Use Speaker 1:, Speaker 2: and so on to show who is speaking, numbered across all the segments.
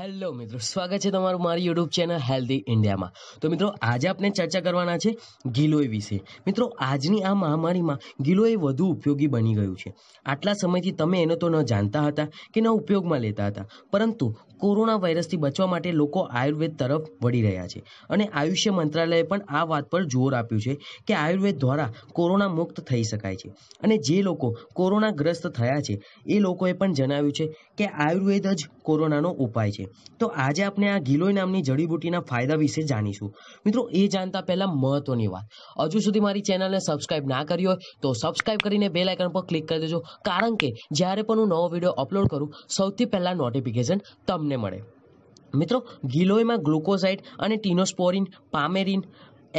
Speaker 1: hello મિત્રો સ્વાગત છે તમારું મારી યુટ્યુબ ચેનલ હેલ્ધી ઇન્ડિયામાં તો મિત્રો આજે આપણે ચર્ચા કરવાના છે ગિલોય વિશે મિત્રો આજની આ મહામારીમાં ગિલોય વધુ ઉપયોગી બની ગયું છે આટલા સમયથી તમે એનો તો ન જાણતા હતા કે ન ઉપયોગમાં લેતા હતા પરંતુ કોરોના વાયરસથી બચવા માટે લોકો આયુર્વેદ તરફ વળી રહ્યા છે અને આયુષ્ય મંત્રાલયે પણ આ વાત પર જોર આપ્યું છે કે આયુર્વેદ દ્વારા કોરોના મુક્ત થઈ શકાય છે અને જે લોકો કોરોનાગ્રસ્ત થયા છે એ લોકોએ પણ જણાવ્યું છે કે આયુર્વેદ જ કોરોનાનો ઉપાય છે તો આજે આપણે આ ગિલોય નામની જડીબુટીના ફાયદા વિશે જાણીશું મિત્રો એ જાણતા પહેલાં મહત્વની વાત હજુ સુધી મારી ચેનલને સબસ્ક્રાઇબ ના કરી હોય તો સબસ્ક્રાઇબ કરીને બે લાઇકન પર ક્લિક કરી દેજો કારણ કે જ્યારે પણ હું નવો વિડીયો અપલોડ કરું સૌથી પહેલાં નોટિફિકેશન તમને આપણને મળે મિત્રો ગિલોયમાં ગ્લુકોસાઇડ અને ટીનોસ્પોરિન પામેરિન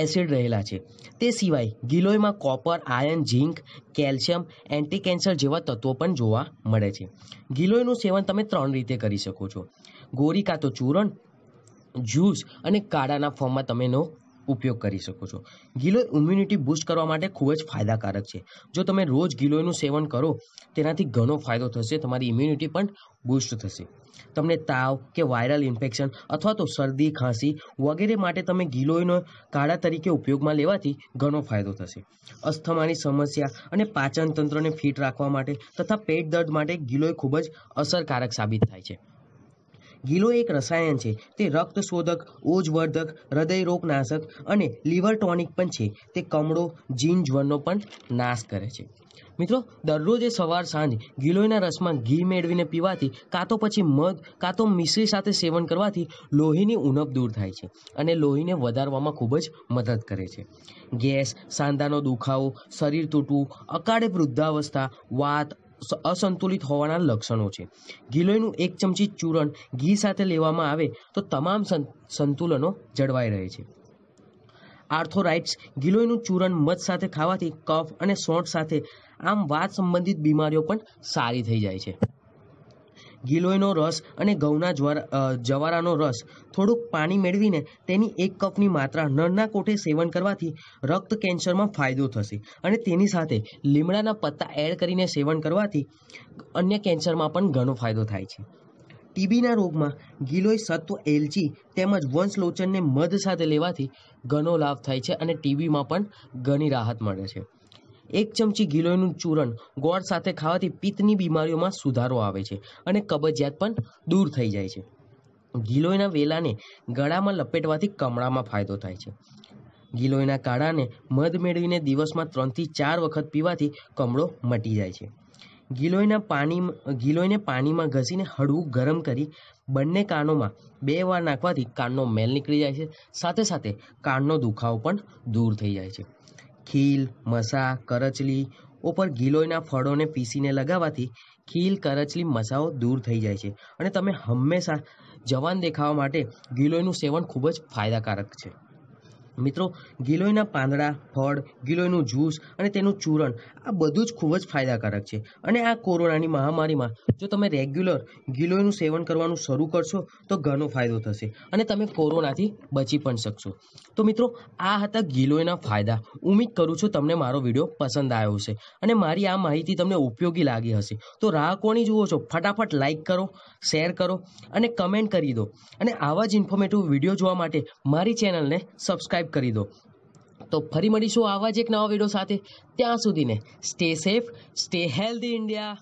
Speaker 1: એસિડ રહેલા છે તે સિવાય ગિલોયમાં copper iron zinc calcium anti cancer જેવા તત્વો પણ જોવા મળે છે ગિલોયનું સેવન તમે ત્રણ રીતે કરી શકો છો ગોરી કાં તો ચૂરણ જ્યુસ અને કાળાના ફોર્મમાં તમે એનો ઉપયોગ કરી શકો છો ગિલોય ઇમ્યુનિટી બુસ્ટ કરવા માટે ખૂબ જ ફાયદાકારક છે જો તમે રોજ ગિલોયનું સેવન કરો તેનાથી ઘણો ફાયદો થશે તમારી ઇમ્યુનિટી પણ બુસ્ટ થશે તમને તાવ કે વાયરલ ઇન્ફેક્શન અથવા તો શરદી ખાંસી વગેરે માટે તમે ગિલોયનો કાળા તરીકે ઉપયોગમાં લેવાથી ઘણો ફાયદો થશે અસ્થમાની સમસ્યા અને પાચનતંત્રને ફિટ રાખવા માટે તથા પેટ દર્દ માટે ગિલોય ખૂબ જ અસરકારક સાબિત થાય છે ગીલો એક રસાયણ છે તે રક્ત શોધક ઓજવર્ધક હૃદય રોગનાશક અને લીવર ટોનિક પણ છે તે કમળો જીન જ્વરનો પણ નાશ કરે છે મિત્રો દરરોજે સવાર સાંજ ગિલોયના રસમાં ઘી મેળવીને પીવાથી કાં તો પછી મધ કાં તો મિશ્રી સાથે સેવન કરવાથી લોહીની ઉણપ દૂર થાય છે અને લોહીને વધારવામાં ખૂબ જ મદદ કરે છે ગેસ સાંધાનો દુખાવો શરીર તૂટવું અકાળે વૃદ્ધાવસ્થા વાત અસંતુલિત હોવાના લક્ષણો છે ગિલોયનું એક ચમચી ચૂરણ ઘી સાથે લેવામાં આવે તો તમામ સંતુલનો જળવાઈ રહે છે આર્થોરાઇટ્સ ગિલોયનું ચૂરણ મધ સાથે ખાવાથી કફ અને સોંઠ સાથે આમ વાત સંબંધિત બીમારીઓ પણ સારી થઈ જાય છે ગિલોયનો રસ અને ઘઉંના જવારાનો રસ થોડુંક પાણી મેળવીને તેની એક કપની માત્રા નળના કોઠે સેવન કરવાથી રક્ત કેન્સરમાં ફાયદો થશે અને તેની સાથે લીમડાના પત્તા એડ કરીને સેવન કરવાથી અન્ય કેન્સરમાં પણ ઘણો ફાયદો થાય છે ટીબીના રોગમાં ગિલોય સત્વ એલચી તેમજ વંશલોચનને મધ સાથે લેવાથી ઘણો લાભ થાય છે અને ટીબીમાં પણ ઘણી રાહત મળે છે એક ચમચી ગિલોયનું ચૂરણ ગોળ સાથે ખાવાથી પિત્તની બીમારીઓમાં સુધારો આવે છે અને કબજિયાત પણ દૂર થઈ જાય છે ગિલોયના વેલાને ગળામાં લપેટવાથી કમળામાં ફાયદો થાય છે ગિલોયના કાળાને મધ મેળવીને દિવસમાં ત્રણથી ચાર વખત પીવાથી કમળો મટી જાય છે ગિલોયના પાણી ગિલોયને પાણીમાં ઘસીને હળવું ગરમ કરી બંને કાનોમાં બે વાર નાખવાથી કાનનો મેલ નીકળી જાય છે સાથે સાથે કાનનો દુખાવો પણ દૂર થઈ જાય છે ખીલ મસા કરચલી ઉપર ગિલોયના ફળોને પીસીને લગાવવાથી ખીલ કરચલી મસાઓ દૂર થઈ જાય છે અને તમે હંમેશા જવાન દેખાવા માટે ગિલોયનું સેવન ખૂબ જ ફાયદાકારક છે મિત્રો ગિલોયના પાંદડા ફળ ગિલોયનું જ્યુસ અને તેનું ચૂરણ આ બધું જ ખૂબ જ ફાયદાકારક છે અને આ કોરોનાની મહામારીમાં જો તમે રેગ્યુલર ગિલોયનું સેવન કરવાનું શરૂ કરશો તો ઘણો ફાયદો થશે અને તમે કોરોનાથી બચી પણ શકશો તો મિત્રો આ હતા ગિલોયના ફાયદા ઉમ્મીદ કરું છું તમને મારો વિડીયો પસંદ આવ્યો હશે અને મારી આ માહિતી તમને ઉપયોગી લાગી હશે તો રાહ કોની જુઓ છો ફટાફટ લાઇક કરો શેર કરો અને કમેન્ટ કરી દો અને આવા જ ઇન્ફોર્મેટિવ વિડીયો જોવા માટે મારી ચેનલને સબસ્ક્રાઈબ સબસ્ક્રાઈબ કરી દો તો ફરી મળીશું આવા જ એક નવા વિડીયો સાથે ત્યાં સુધીને stay safe stay healthy India